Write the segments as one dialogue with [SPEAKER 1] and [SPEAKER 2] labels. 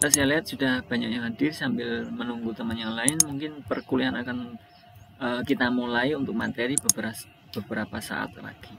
[SPEAKER 1] Nah, saya lihat sudah banyak yang hadir sambil menunggu teman yang lain mungkin perkuliahan akan eh, kita mulai untuk materi beberapa beberapa saat lagi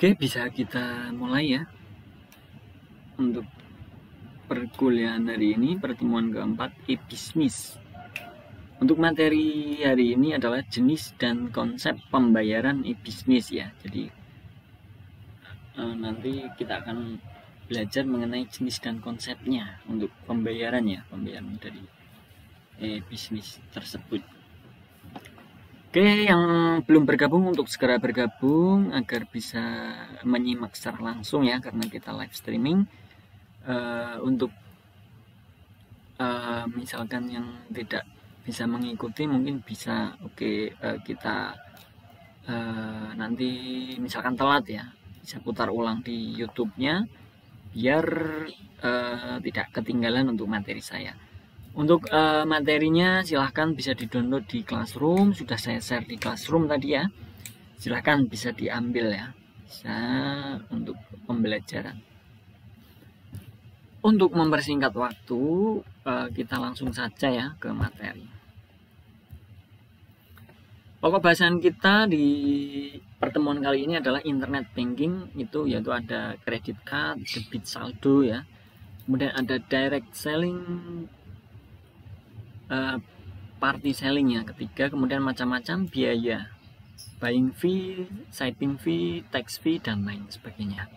[SPEAKER 1] Oke, bisa kita mulai ya. Untuk perkuliahan hari ini, pertemuan keempat, e-bisnis. Untuk materi hari ini adalah jenis dan konsep pembayaran e-bisnis ya. Jadi eh, nanti kita akan belajar mengenai jenis dan konsepnya untuk pembayarannya pembayaran dari e-bisnis tersebut. Oke, yang belum bergabung untuk segera bergabung agar bisa menyimak secara langsung ya, karena kita live streaming. Uh, untuk uh, misalkan yang tidak bisa mengikuti, mungkin bisa oke okay, uh, eh, kita uh, nanti misalkan telat ya, bisa putar ulang di YouTube-nya biar uh, tidak ketinggalan untuk materi saya. Untuk uh, materinya silahkan bisa di-download di Classroom, sudah saya share di Classroom tadi ya. Silahkan bisa diambil ya, bisa untuk pembelajaran. Untuk mempersingkat waktu, uh, kita langsung saja ya ke materi. Pokok bahasan kita di pertemuan kali ini adalah internet banking, itu yaitu ada kredit card, debit saldo ya. Kemudian ada direct selling, uh, party sellingnya ketiga kemudian macam-macam biaya buying fee siting fee tax fee dan lain sebagainya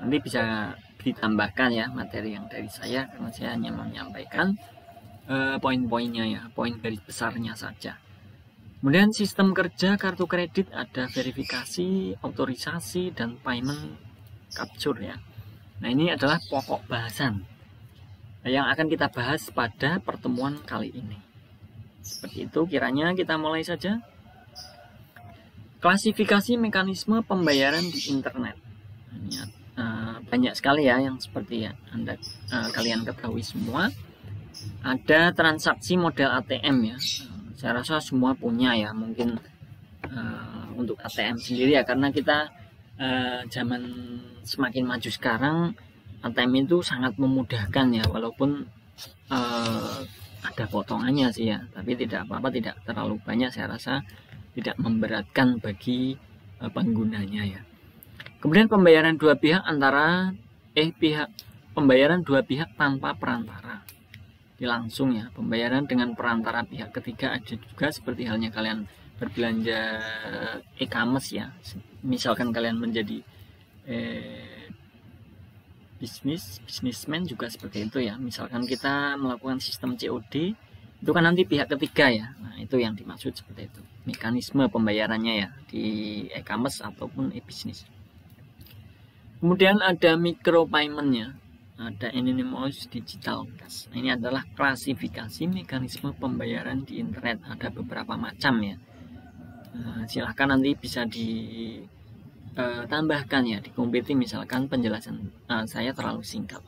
[SPEAKER 1] nanti bisa ditambahkan ya materi yang dari saya karena saya hanya menyampaikan uh, poin-poinnya ya poin garis besarnya saja kemudian sistem kerja kartu kredit ada verifikasi otorisasi dan payment capture ya nah ini adalah pokok bahasan yang akan kita bahas pada pertemuan kali ini. Seperti itu kiranya kita mulai saja. Klasifikasi mekanisme pembayaran di internet. Eh, banyak sekali ya yang seperti ya Anda eh, kalian ketahui semua. Ada transaksi model ATM ya. Saya rasa semua punya ya mungkin eh, untuk ATM sendiri ya karena kita zaman semakin maju sekarang ATM itu sangat memudahkan ya walaupun uh, ada potongannya sih ya tapi tidak apa-apa tidak terlalu banyak saya rasa tidak memberatkan bagi uh, penggunanya ya kemudian pembayaran dua pihak antara eh pihak pembayaran dua pihak tanpa perantara di langsung ya pembayaran dengan perantara pihak ketiga ada juga seperti halnya kalian berbelanja e-commerce ya misalkan kalian menjadi eh, bisnis bisnismen juga seperti itu ya misalkan kita melakukan sistem COD itu kan nanti pihak ketiga ya nah itu yang dimaksud seperti itu mekanisme pembayarannya ya di e-commerce ataupun e-business kemudian ada micro paymentnya ada anonymous digital cash nah, ini adalah klasifikasi mekanisme pembayaran di internet ada beberapa macam ya nah, silahkan nanti bisa di uh, tambahkan ya di kompetisi misalkan penjelasan uh, saya terlalu singkat.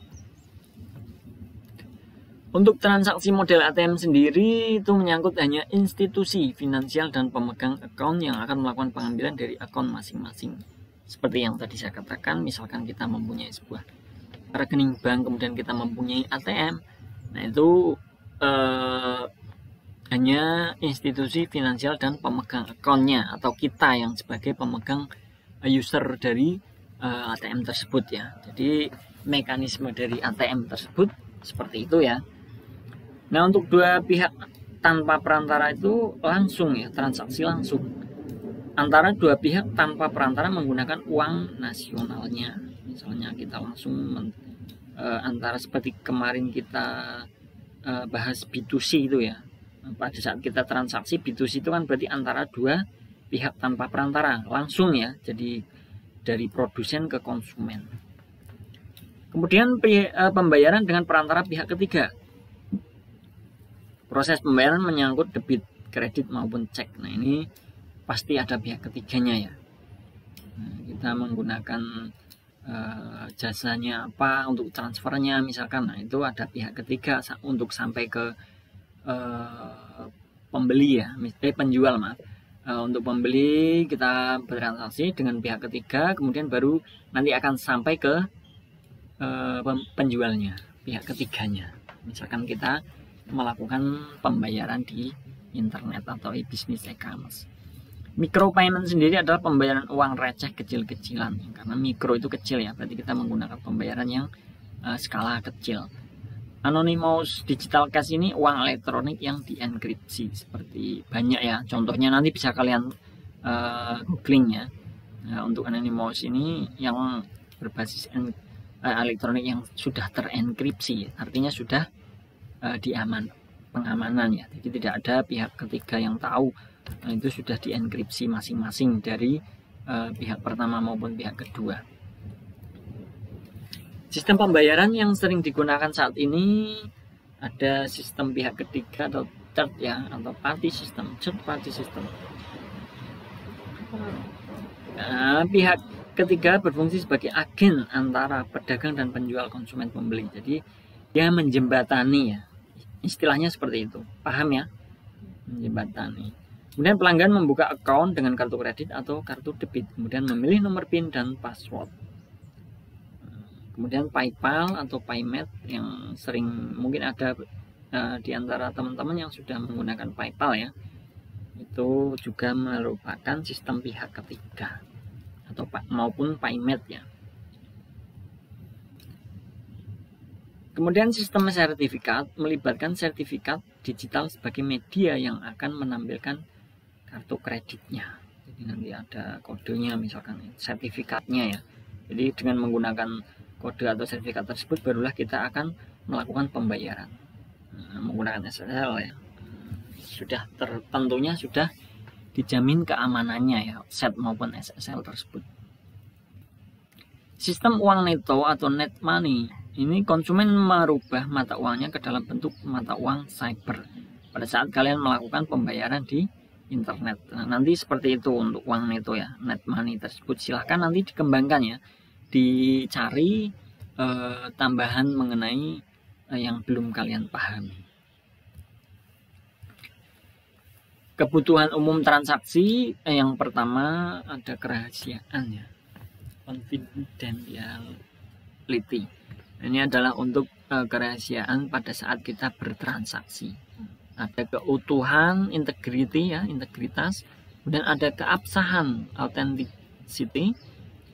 [SPEAKER 1] Untuk transaksi model ATM sendiri itu menyangkut hanya institusi finansial dan pemegang account yang akan melakukan pengambilan dari account masing-masing. Seperti yang tadi saya katakan, misalkan kita mempunyai sebuah rekening bank, kemudian kita mempunyai ATM, nah itu eh, hanya institusi finansial dan pemegang accountnya atau kita yang sebagai pemegang Eh, user dari uh, eh, ATM tersebut ya. Jadi mekanisme dari ATM tersebut seperti itu ya. Nah untuk dua pihak tanpa perantara itu langsung ya transaksi langsung antara dua pihak tanpa perantara menggunakan uang nasionalnya. Misalnya kita langsung men, uh, antara seperti kemarin kita uh, bahas B2C itu ya. Pada saat kita transaksi B2C itu kan berarti antara dua pihak tanpa perantara langsung ya jadi dari produsen ke konsumen kemudian eh, pembayaran dengan perantara pihak ketiga proses pembayaran menyangkut debit kredit maupun cek nah ini pasti ada pihak ketiganya ya nah, kita menggunakan uh, jasanya apa untuk transfernya misalkan nah itu ada pihak ketiga untuk sampai ke uh, pembeli ya eh penjual maaf Eh, untuk pembeli kita bertransaksi dengan pihak ketiga kemudian baru nanti akan sampai ke eh, penjualnya pihak ketiganya misalkan kita melakukan pembayaran di internet atau e-business e-commerce payment sendiri adalah pembayaran uang receh kecil-kecilan karena mikro itu kecil ya berarti kita menggunakan pembayaran yang eh, skala kecil Anonymous Digital Cash ini uang elektronik yang dienkripsi seperti banyak ya. Contohnya nanti bisa kalian uh, googling ya. Nah, untuk Anonymous ini yang berbasis en, uh, elektronik yang sudah terenkripsi, artinya sudah uh, diaman pengamanan ya. Jadi tidak ada pihak ketiga yang tahu. Nah, itu sudah dienkripsi masing-masing dari uh, pihak pertama maupun pihak kedua. Sistem pembayaran yang sering digunakan saat ini ada sistem pihak ketiga atau third ya atau party system, third party system. Nah, pihak ketiga berfungsi sebagai agen antara pedagang dan penjual konsumen pembeli. Jadi dia menjembatani ya. Istilahnya seperti itu. Paham ya? Menjembatani. Kemudian pelanggan membuka account dengan kartu kredit atau kartu debit, kemudian memilih nomor PIN dan password kemudian PayPal atau PayMed yang sering mungkin ada uh, di antara teman-teman yang sudah menggunakan PayPal ya itu juga merupakan sistem pihak ketiga atau maupun PayMed ya Kemudian sistem sertifikat melibatkan sertifikat digital sebagai media yang akan menampilkan kartu kreditnya. Jadi nanti ada kodenya misalkan sertifikatnya ya. Jadi dengan menggunakan kode atau sertifikat tersebut barulah kita akan melakukan pembayaran nah, menggunakan SSL ya sudah ter, tentunya sudah dijamin keamanannya ya set maupun SSL tersebut sistem uang neto atau net money ini konsumen merubah mata uangnya ke dalam bentuk mata uang cyber pada saat kalian melakukan pembayaran di internet nah, nanti seperti itu untuk uang neto ya net money tersebut silahkan nanti dikembangkan ya dicari eh, tambahan mengenai eh, yang belum kalian pahami. Kebutuhan umum transaksi eh, yang pertama ada kerahasiaan ya, confidentiality. Ini adalah untuk eh, kerahasiaan pada saat kita bertransaksi. Ada keutuhan, integrity ya, integritas. Kemudian ada keabsahan, authenticity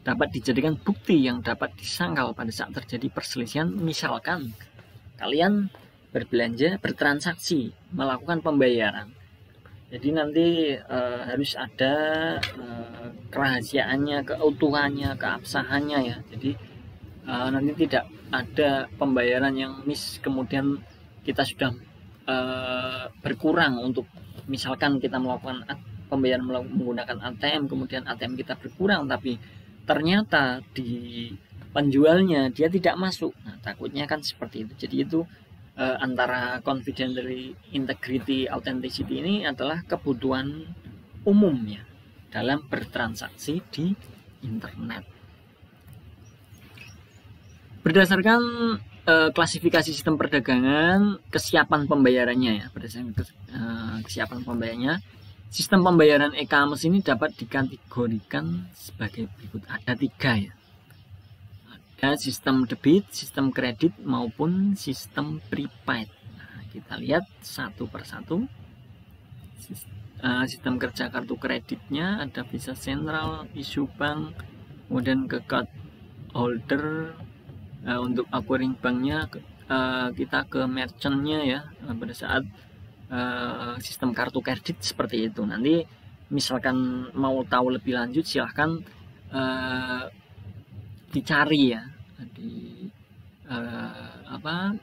[SPEAKER 1] dapat dijadikan bukti yang dapat disangkal pada saat terjadi perselisihan misalkan kalian berbelanja, bertransaksi, melakukan pembayaran. Jadi nanti e, harus ada e, kerahasiaannya, keutuhannya, keabsahannya ya. Jadi e, nanti tidak ada pembayaran yang miss kemudian kita sudah e, berkurang untuk misalkan kita melakukan pembayaran menggunakan ATM kemudian ATM kita berkurang tapi ternyata di penjualnya dia tidak masuk nah, takutnya kan seperti itu jadi itu eh, antara confidentiality, integrity authenticity ini adalah kebutuhan umumnya dalam bertransaksi di internet berdasarkan eh, klasifikasi sistem perdagangan kesiapan pembayarannya ya berdasarkan eh, kesiapan pembayarannya Sistem pembayaran e-commerce ini dapat dikategorikan sebagai berikut. Ada tiga ya. Ada sistem debit, sistem kredit, maupun sistem prepaid. Nah, kita lihat satu persatu. Eh, sistem kerja kartu kreditnya ada bisa Sentral, Isu Bank, kemudian ke card holder. Eh, untuk acquiring banknya eh, kita ke merchantnya ya. Pada saat Eh, sistem kartu kredit seperti itu. Nanti misalkan mau tahu lebih lanjut silahkan uh, dicari ya di uh, apa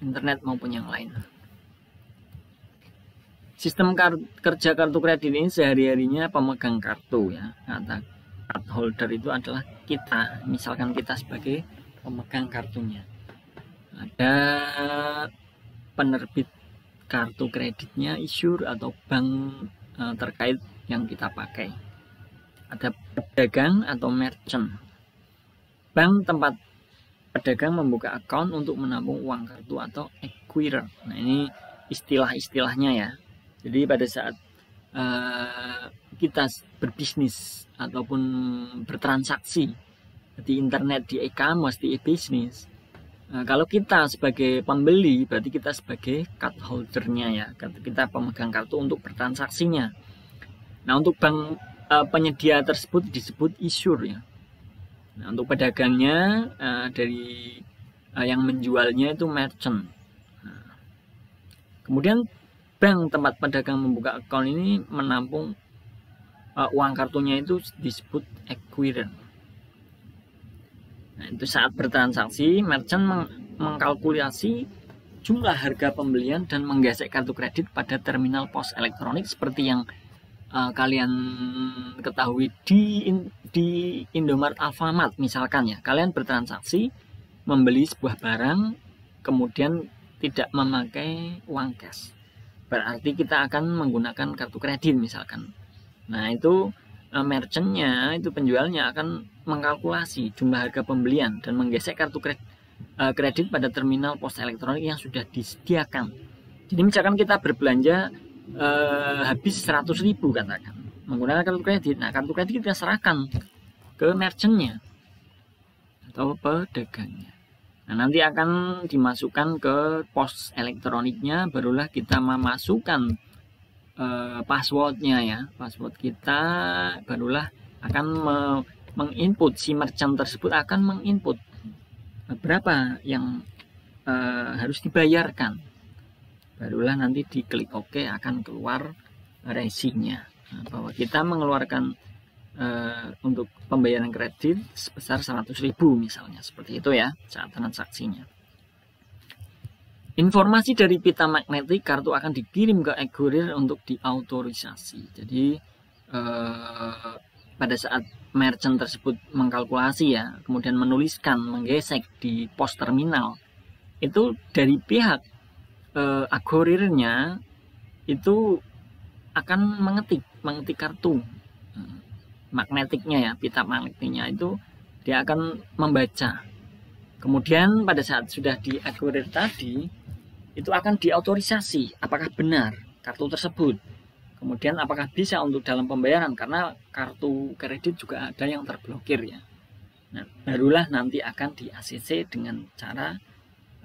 [SPEAKER 1] internet maupun yang lain. Sistem kar kerja kartu kredit ini sehari-harinya pemegang kartu ya. Kata card holder itu adalah kita. Misalkan kita sebagai pemegang kartunya. Ada penerbit kartu kreditnya issuer atau bank e, terkait yang kita pakai. Ada pedagang atau merchant. Bank tempat pedagang membuka account untuk menabung uang kartu atau acquirer. Nah, ini istilah-istilahnya ya. Jadi pada saat e, kita berbisnis ataupun bertransaksi di internet, di e-commerce, di e-business, Nah, kalau kita sebagai pembeli, berarti kita sebagai card holdernya ya, kita pemegang kartu untuk bertransaksinya. Nah, untuk bank e, penyedia tersebut disebut issuer ya. Nah, untuk pedagangnya e, dari e, yang menjualnya itu merchant. Nah, kemudian bank tempat pedagang membuka account ini menampung e, uang kartunya itu disebut acquirer. Nah, itu saat bertransaksi, merchant meng mengkalkulasi jumlah harga pembelian dan menggesek kartu kredit pada terminal pos elektronik seperti yang uh, kalian ketahui di in, di Indomaret Alfamart misalkan ya. Kalian bertransaksi membeli sebuah barang kemudian tidak memakai uang cash. Berarti kita akan menggunakan kartu kredit misalkan. Nah, itu uh, merchantnya itu penjualnya akan mengkalkulasi jumlah harga pembelian dan menggesek kartu kredit, eh, kredit pada terminal pos elektronik yang sudah disediakan. Jadi misalkan kita berbelanja uh, habis 100 ribu katakan menggunakan kartu kredit, nah kartu kredit kita serahkan ke merchantnya atau pedagangnya. Nah, nanti akan dimasukkan ke pos elektroniknya, barulah kita memasukkan Eh, passwordnya ya password kita barulah akan menginput si merchant tersebut akan menginput berapa yang uh, harus dibayarkan barulah nanti diklik OK akan keluar resinya nah, bahwa kita mengeluarkan uh, untuk pembayaran kredit sebesar 100.000 misalnya seperti itu ya saat transaksinya Informasi dari pita magnetik kartu akan dikirim ke e untuk diautorisasi. Jadi eh, pada saat merchant tersebut mengkalkulasi ya, kemudian menuliskan, menggesek di pos terminal, itu dari pihak eh, agorirnya itu akan mengetik, mengetik kartu eh, magnetiknya ya, pita magnetiknya itu dia akan membaca. Kemudian pada saat sudah diagorir tadi, itu akan diautorisasi apakah benar kartu tersebut. Kemudian apakah bisa untuk dalam pembayaran karena kartu kredit juga ada yang terblokir ya. Nah, barulah nanti akan di ACC dengan cara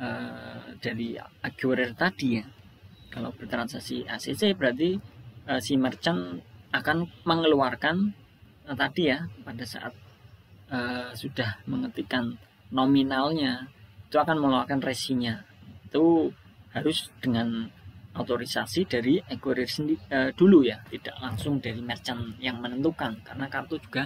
[SPEAKER 1] uh, dari agurer tadi ya. Kalau bertransaksi ACC berarti uh, si merchant akan mengeluarkan uh, tadi ya pada saat uh, sudah mengetikkan nominalnya itu akan mengeluarkan resinya. Itu harus dengan otorisasi dari ekorir sendiri uh, e, dulu ya tidak langsung dari merchant yang menentukan karena kartu juga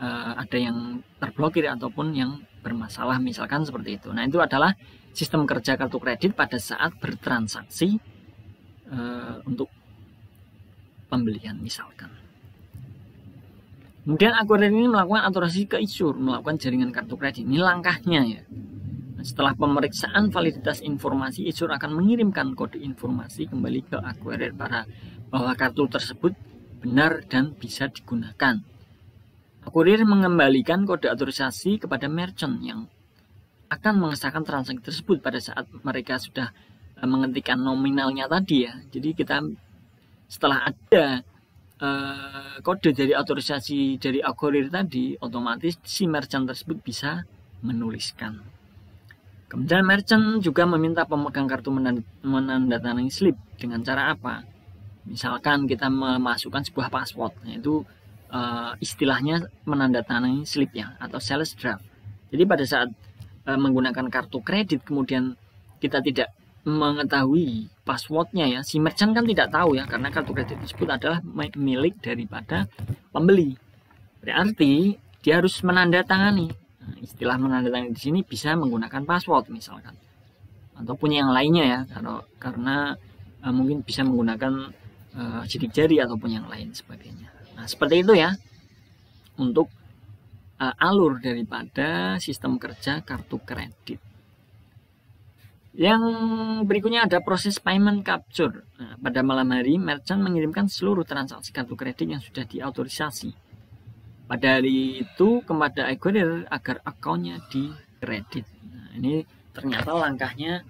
[SPEAKER 1] uh, ada yang terblokir ataupun yang bermasalah misalkan seperti itu nah itu adalah sistem kerja kartu kredit pada saat bertransaksi uh, untuk pembelian misalkan kemudian ekorir ini melakukan otorisasi ke issuer melakukan jaringan kartu kredit ini langkahnya ya setelah pemeriksaan validitas informasi, issuer akan mengirimkan kode informasi kembali ke acquirer para bahwa kartu tersebut benar dan bisa digunakan. Kurir mengembalikan kode autorisasi kepada merchant yang akan mengesahkan transaksi tersebut pada saat mereka sudah eh, mengetikkan nominalnya tadi ya. Jadi kita setelah ada eh, kode dari autorisasi dari akurir tadi, otomatis si merchant tersebut bisa menuliskan. Kemudian merchant juga meminta pemegang kartu menandatangani slip dengan cara apa? Misalkan kita memasukkan sebuah password, yaitu uh, istilahnya menandatangani slip ya atau sales draft. Jadi pada saat uh, menggunakan kartu kredit kemudian kita tidak mengetahui passwordnya ya si merchant kan tidak tahu ya karena kartu kredit tersebut adalah milik daripada pembeli berarti dia harus menandatangani Nah, istilah menandatangani di sini bisa menggunakan password misalkan atau punya yang lainnya ya kalau karena uh, mungkin bisa menggunakan uh, eh, sidik jari ataupun yang lain sebagainya. Nah seperti itu ya untuk uh, alur daripada sistem kerja kartu kredit. Yang berikutnya ada proses payment capture. Nah, pada malam hari, merchant mengirimkan seluruh transaksi kartu kredit yang sudah diautorisasi pada hari itu kepada Aguilera agar akunnya dikredit. Nah, ini ternyata langkahnya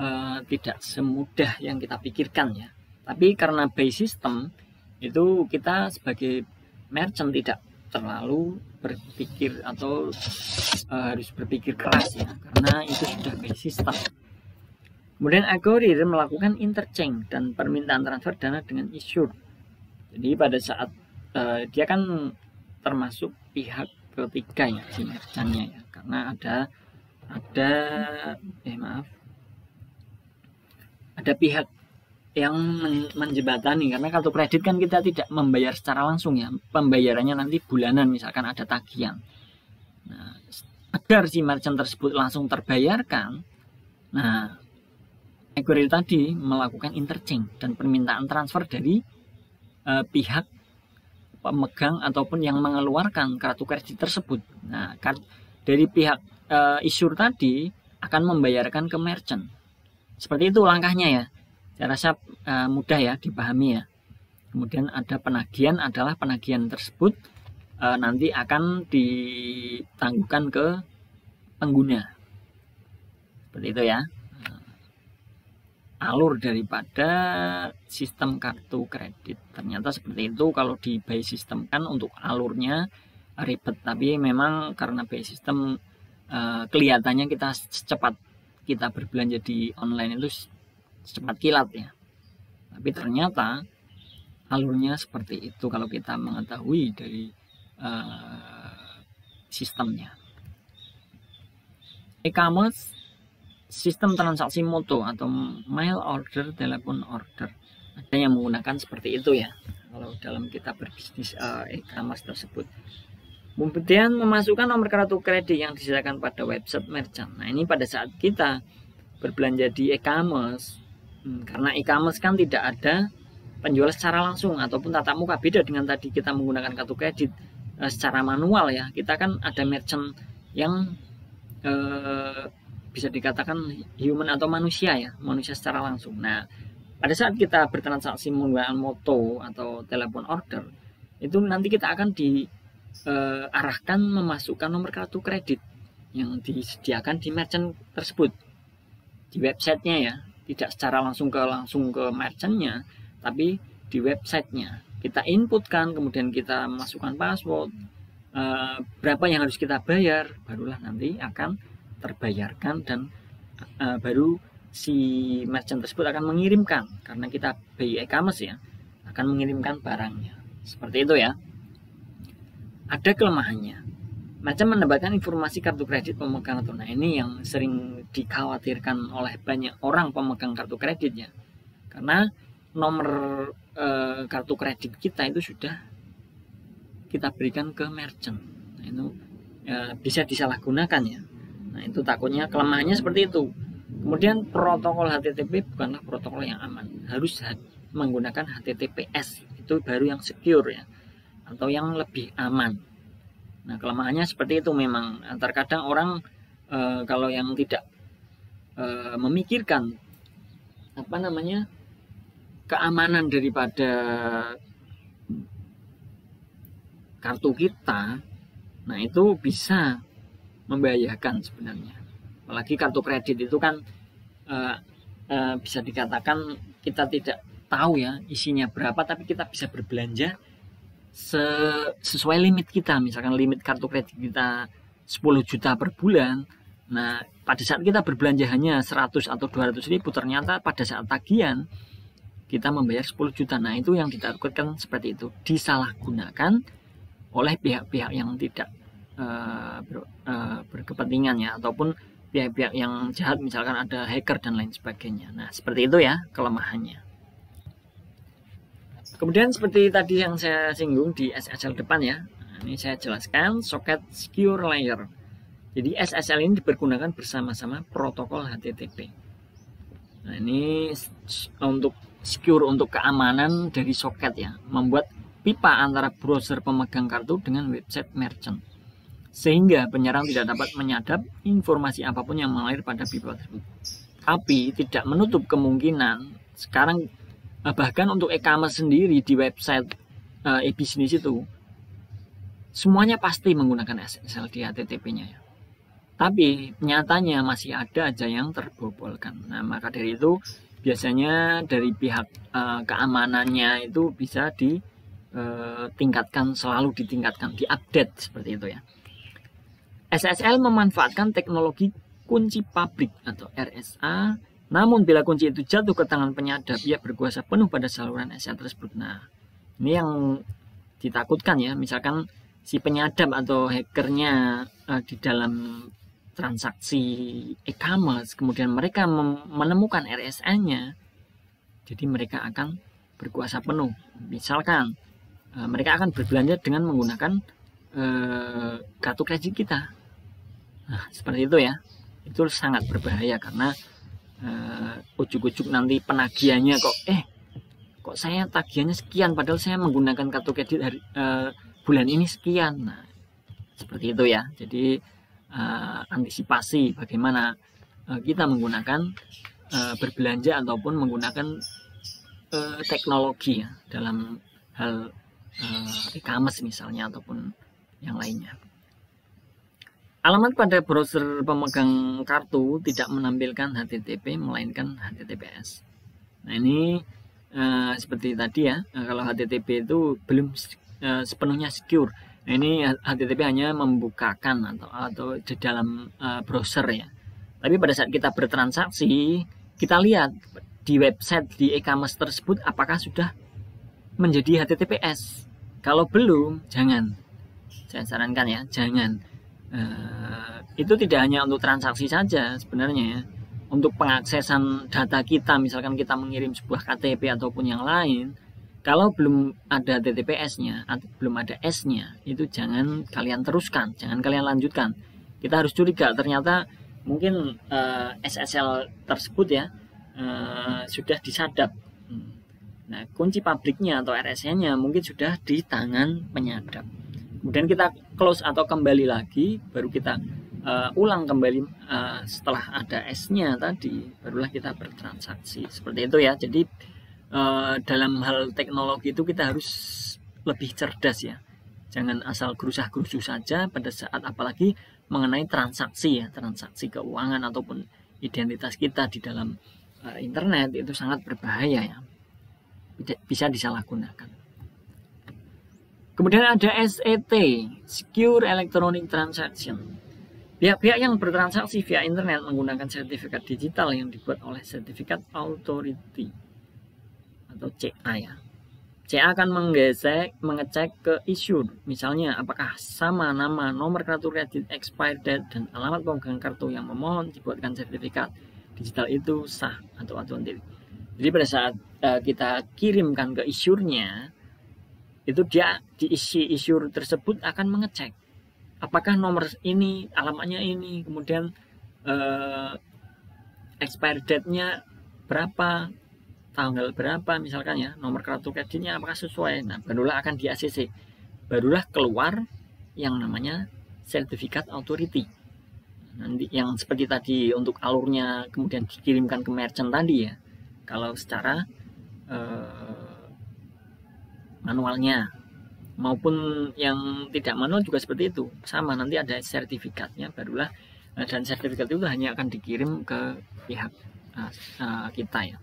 [SPEAKER 1] uh, tidak semudah yang kita pikirkan ya. Tapi karena by system itu kita sebagai merchant tidak terlalu berpikir atau uh, harus berpikir keras ya karena itu sudah by system. Kemudian Agorir melakukan interchange dan permintaan transfer dana dengan issuer. Jadi pada saat uh, dia kan termasuk pihak ketiga ya si mercannya ya karena ada ada eh maaf ada pihak yang menjebatani karena kartu kredit kan kita tidak membayar secara langsung ya pembayarannya nanti bulanan misalkan ada tagihan nah agar si merchant tersebut langsung terbayarkan nah Equerry tadi melakukan interchange dan permintaan transfer dari uh, pihak pemegang ataupun yang mengeluarkan kartu kredit tersebut. Nah, kan dari pihak e, issuer tadi akan membayarkan ke merchant. Seperti itu langkahnya ya. Saya rasa e, mudah ya dipahami ya. Kemudian ada penagihan adalah penagihan tersebut e, nanti akan ditangguhkan ke pengguna. Seperti itu ya alur daripada sistem kartu kredit. Ternyata seperti itu kalau di buy system kan untuk alurnya ribet tapi memang karena buy system eh, kelihatannya kita secepat kita berbelanja di online itu secepat kilat ya. Tapi ternyata alurnya seperti itu kalau kita mengetahui dari eh, sistemnya. E-commerce sistem transaksi moto atau mail order, telepon order. Ada yang menggunakan seperti itu ya, kalau dalam kita berbisnis uh, e-commerce tersebut. Kemudian memasukkan nomor kartu kredit yang disediakan pada website merchant. Nah ini pada saat kita berbelanja di e-commerce, hmm, karena e-commerce kan tidak ada penjual secara langsung ataupun tatap muka beda dengan tadi kita menggunakan kartu kredit uh, secara manual ya. Kita kan ada merchant yang uh, bisa dikatakan human atau manusia ya, manusia secara langsung. Nah, pada saat kita bertransaksi menggunakan moto atau telepon order, itu nanti kita akan diarahkan eh, e, memasukkan nomor kartu kredit yang disediakan di merchant tersebut di websitenya ya tidak secara langsung ke langsung ke merchantnya tapi di websitenya kita inputkan kemudian kita masukkan password eh, berapa yang harus kita bayar barulah nanti akan terbayarkan dan uh, baru si merchant tersebut akan mengirimkan karena kita bi e-commerce ya akan mengirimkan barangnya seperti itu ya ada kelemahannya macam mendapatkan informasi kartu kredit pemegang tunai ini yang sering dikhawatirkan oleh banyak orang pemegang kartu kreditnya karena nomor e, kartu kredit kita itu sudah kita berikan ke merchant nah, itu e, bisa disalahgunakan ya Nah, itu takutnya kelemahannya seperti itu. Kemudian protokol HTTP bukanlah protokol yang aman. Harus menggunakan HTTPS. Itu baru yang secure ya atau yang lebih aman. Nah, kelemahannya seperti itu memang. Nah, terkadang orang e, kalau yang tidak e, memikirkan apa namanya? keamanan daripada kartu kita, nah itu bisa membahayakan sebenarnya. Apalagi kartu kredit itu kan uh, uh, bisa dikatakan kita tidak tahu ya isinya berapa, tapi kita bisa berbelanja se sesuai limit kita. Misalkan limit kartu kredit kita 10 juta per bulan. Nah, pada saat kita berbelanja hanya 100 atau 200 ribu, ternyata pada saat tagihan kita membayar 10 juta. Nah, itu yang ditakutkan seperti itu. Disalahgunakan oleh pihak-pihak yang tidak uh, ber, uh, berkepentingan ya ataupun pihak-pihak yang jahat misalkan ada hacker dan lain sebagainya. Nah, seperti itu ya kelemahannya. Kemudian seperti tadi yang saya singgung di SSL depan ya. Nah, ini saya jelaskan soket secure layer. Jadi SSL ini dipergunakan bersama-sama protokol HTTP. Nah, ini untuk secure untuk keamanan dari soket ya, membuat pipa antara browser pemegang kartu dengan website merchant sehingga penyerang tidak dapat menyadap informasi apapun yang mengalir pada pipa tersebut. Tapi tidak menutup kemungkinan sekarang eh, bahkan untuk e-commerce sendiri di website e eh, business itu semuanya pasti menggunakan SSL di HTTP-nya ya. Tapi nyatanya masih ada aja yang terbobolkan. Nah, maka dari itu biasanya dari pihak uh, keamanannya itu bisa ditingkatkan selalu ditingkatkan, diupdate seperti itu ya. SSL memanfaatkan teknologi kunci pabrik atau RSA, namun bila kunci itu jatuh ke tangan penyadap, ia berkuasa penuh pada saluran SSL tersebut. Nah, ini yang ditakutkan ya, misalkan si penyadap atau hackernya uh, di dalam transaksi e-commerce, kemudian mereka menemukan RSA-nya, jadi mereka akan berkuasa penuh. Misalkan uh, mereka akan berbelanja dengan menggunakan uh, kartu kredit kita, Nah, seperti itu ya. Itu sangat berbahaya karena ujuk eh, ujuk-ujuk nanti penagihannya kok eh kok saya tagihannya sekian padahal saya menggunakan kartu kredit hari, uh, bulan ini sekian. Nah, seperti itu ya. Jadi uh, antisipasi bagaimana uh, kita menggunakan uh, berbelanja ataupun menggunakan uh, teknologi ya dalam hal uh, e-commerce misalnya ataupun yang lainnya. Alamat pada browser pemegang kartu tidak menampilkan HTTP melainkan HTTPS. Nah ini uh, seperti tadi ya, eh, kalau HTTP itu belum uh, sepenuhnya secure. Nah, ini HTTP hanya membukakan atau atau di dalam uh, browser ya. Tapi pada saat kita bertransaksi, kita lihat di website di e-commerce tersebut apakah sudah menjadi HTTPS. Kalau belum, jangan. Saya sarankan ya, jangan. Eh, itu tidak hanya untuk transaksi saja sebenarnya ya. Untuk pengaksesan data kita, misalkan kita mengirim sebuah KTP ataupun yang lain, kalau belum ada TTPS-nya atau belum ada S-nya, itu jangan kalian teruskan, jangan kalian lanjutkan. Kita harus curiga, ternyata mungkin uh, eh, SSL tersebut ya uh, sudah disadap. Hmm. Nah, kunci pabriknya atau RSN-nya mungkin sudah di tangan penyadap kemudian kita close atau kembali lagi baru kita uh, ulang kembali uh, setelah ada S-nya tadi barulah kita bertransaksi seperti itu ya jadi uh, dalam hal teknologi itu kita harus lebih cerdas ya jangan asal gerusah-gerusuh saja pada saat apalagi mengenai transaksi ya transaksi keuangan ataupun identitas kita di dalam uh, internet itu sangat berbahaya ya bisa disalahgunakan Kemudian ada SET, Secure Electronic Transaction. Pihak-pihak yang bertransaksi via internet menggunakan sertifikat digital yang dibuat oleh sertifikat authority atau CA ya. CA akan menggesek, mengecek ke issuer, misalnya apakah sama nama, nomor kartu kredit, expired date, dan alamat pemegang kartu yang memohon dibuatkan sertifikat digital itu sah atau tidak. Jadi pada saat eh, kita kirimkan ke isurnya, itu dia diisi isu tersebut akan mengecek apakah nomor ini alamatnya ini kemudian eh, expired date-nya berapa tanggal berapa misalkan ya nomor kartu kreditnya apakah sesuai nah barulah akan di ACC barulah keluar yang namanya sertifikat authority nanti yang seperti tadi untuk alurnya kemudian dikirimkan ke merchant tadi ya kalau secara eh, manualnya maupun yang tidak manual juga seperti itu sama nanti ada sertifikatnya barulah eh, dan sertifikat itu hanya akan dikirim ke pihak uh, kita ya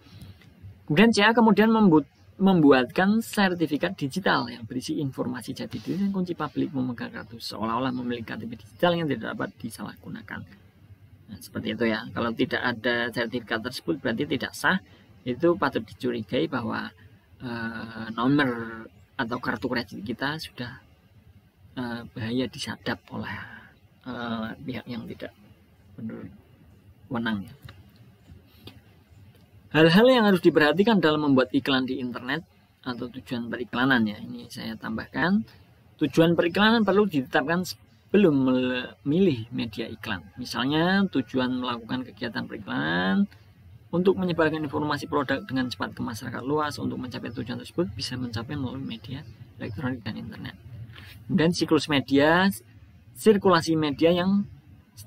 [SPEAKER 1] kemudian CA kemudian membuat membuatkan sertifikat digital yang berisi informasi jati diri dan kunci publik memegang kartu seolah-olah memiliki KTP digital yang tidak dapat disalahgunakan nah, seperti itu ya kalau tidak ada sertifikat tersebut berarti tidak sah itu patut dicurigai bahwa uh, nomor atau kartu kredit kita sudah uh, bahaya disadap oleh uh, pihak yang tidak wenang. Ya. Hal-hal yang harus diperhatikan dalam membuat iklan di internet atau tujuan periklanan ya ini saya tambahkan tujuan periklanan perlu ditetapkan sebelum memilih media iklan misalnya tujuan melakukan kegiatan periklanan untuk menyebarkan informasi produk dengan cepat ke masyarakat luas untuk mencapai tujuan tersebut bisa mencapai melalui media elektronik dan internet. Dan siklus media, sirkulasi media yang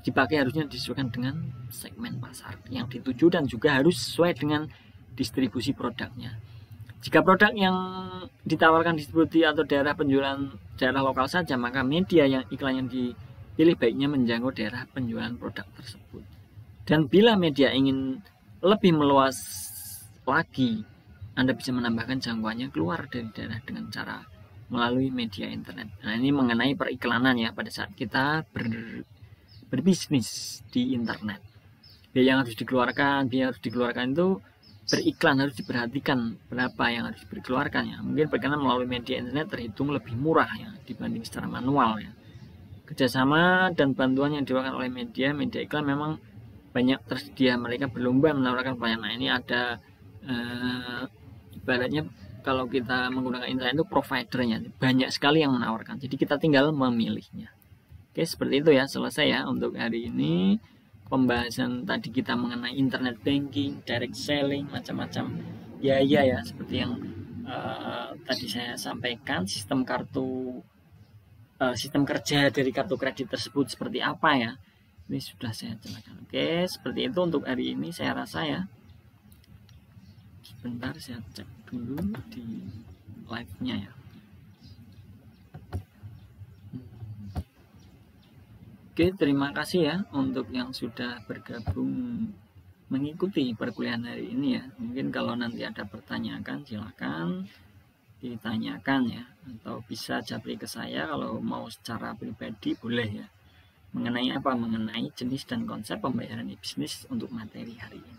[SPEAKER 1] dipakai harusnya disesuaikan dengan segmen pasar yang dituju dan juga harus sesuai dengan distribusi produknya. Jika produk yang ditawarkan distribusi atau daerah penjualan daerah lokal saja, maka media yang iklan yang dipilih baiknya menjangkau daerah penjualan produk tersebut. Dan bila media ingin lebih meluas lagi, Anda bisa menambahkan jangkauannya keluar dari daerah dengan cara melalui media internet. Nah, ini mengenai periklanan ya pada saat kita ber, berbisnis di internet. Biaya yang harus dikeluarkan, biaya yang harus dikeluarkan itu beriklan harus diperhatikan berapa yang harus dikeluarkan ya. Mungkin perikanan melalui media internet terhitung lebih murah ya dibanding secara manual ya. Kerjasama dan bantuan yang diwakilkan oleh media, media iklan memang banyak tersedia mereka berlomba menawarkan pelayanan ini ada eh, ibaratnya kalau kita menggunakan internet itu providernya banyak sekali yang menawarkan jadi kita tinggal memilihnya oke seperti itu ya selesai ya untuk hari ini pembahasan tadi kita mengenai internet banking direct selling macam-macam ya ya ya seperti yang uh, tadi saya sampaikan sistem kartu uh, sistem kerja dari kartu kredit tersebut seperti apa ya ini sudah saya jelaskan oke seperti itu untuk hari ini saya rasa ya sebentar saya cek dulu di live nya ya Oke, terima kasih ya untuk yang sudah bergabung mengikuti perkuliahan hari ini ya. Mungkin kalau nanti ada pertanyaan silahkan ditanyakan ya atau bisa japri ke saya kalau mau secara pribadi boleh ya mengenai apa? Mengenai jenis dan konsep pembayaran e-bisnis untuk materi hari ini.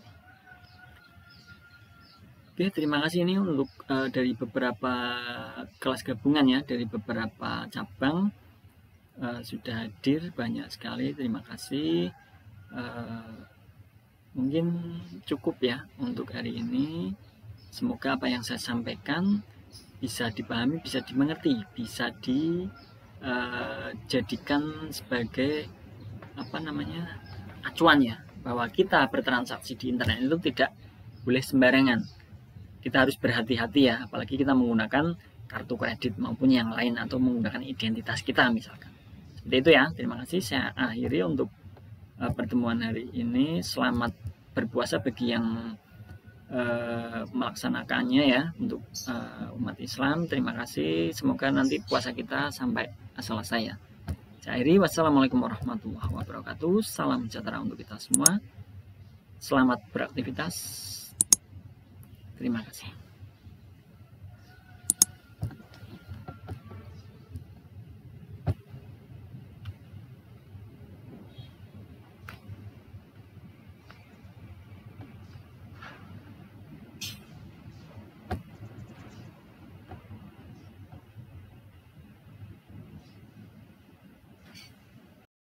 [SPEAKER 1] Oke, terima kasih ini untuk uh, dari beberapa kelas gabungan ya, dari beberapa cabang uh, sudah hadir banyak sekali. Terima kasih. Uh, mungkin cukup ya untuk hari ini. Semoga apa yang saya sampaikan bisa dipahami, bisa dimengerti, bisa di Eh, jadikan sebagai apa namanya acuannya bahwa kita bertransaksi di internet itu tidak boleh sembarangan kita harus berhati-hati ya apalagi kita menggunakan kartu kredit maupun yang lain atau menggunakan identitas kita misalkan seperti itu ya terima kasih saya akhiri untuk uh, pertemuan hari ini selamat berpuasa bagi yang Uh, melaksanakannya ya untuk uh, umat Islam. Terima kasih. Semoga nanti puasa kita sampai asal nah, saya. Saya akhiri, wassalamualaikum warahmatullahi wabarakatuh. Salam sejahtera untuk kita semua. Selamat beraktivitas. Terima kasih.